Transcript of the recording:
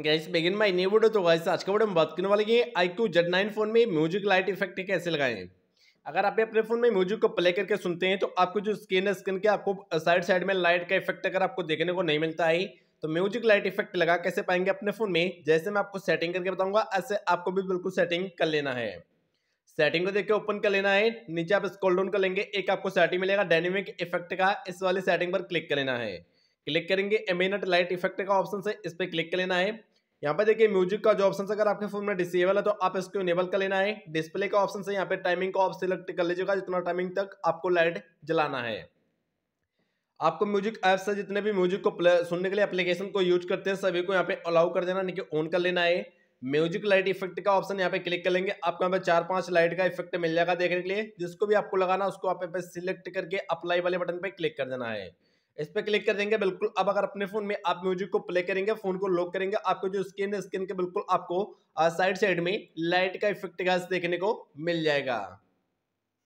gas begin my new video तो guys आज का वीडियो हम बात करने वाले कि iQOO Z nine phone में म्यूजिक लाइट इफेक्ट कैसे लगाए हैं अगर आप अपने फोन में म्यूजिक को प्ले करके सुनते हैं तो आपको जो स्क्रीन है स्क्रीन के आपको साइड साइड में लाइट का इफेक्ट अगर आपको देखने को नहीं मिलता है तो म्यूजिक लाइट इफेक्ट लगा कैसे पाएंगे अपने फोन में जैसे मैं आपको सेटिंग करके बताऊंगा ऐसे आपको भी बिल्कुल सेटिंग कर लेना है सेटिंग को देख के ओपन कर लेना है नीचे आप स्क्रॉल डाउन कर लेंगे एक आपको सेटिंग मिलेगा डायनेमिक इफेक्ट का इस वाले सेटिंग पर क्लिक कर लेना है क्लिक करेंगे एमिनट लाइट इफेक्ट का ऑप्शन है इस पर क्लिक कर लेना है यहाँ पर देखिए म्यूजिक का जो ऑप्शन अगर आपके फोन में डिसेबल है तो आप इसको इनेबल कर लेना है डिस्प्ले का ऑप्शन है यहाँ पे टाइमिंग का ऑप्शन सिलेक्ट कर लीजिएगा जितना टाइमिंग तक आपको लाइट जलाना है आपको म्यूजिक ऐप से जितने भी म्यूजिक को सुनने के लिए एप्लीकेशन को यूज करते हैं सभी को यहाँ पे अलाउ कर देना यानी कि ऑन कर लेना है म्यूजिक लाइट इफेक्ट का ऑप्शन यहाँ पे क्लिक कर लेंगे आपको यहाँ पे चार पांच लाइट का इफेक्ट मिल जाएगा देखने के लिए जिसको भी आपको लगाना उसको आप सिलेक्ट करके अप्लाई वाले बटन पे क्लिक कर देना है इस पर क्लिक कर देंगे बिल्कुल अब अगर अपने फोन में आप म्यूजिक को प्ले करेंगे फोन को लॉक करेंगे आपको जो स्क्रीन है स्क्रीन के बिल्कुल आपको साइड साइड में लाइट का इफेक्ट देखने को मिल जाएगा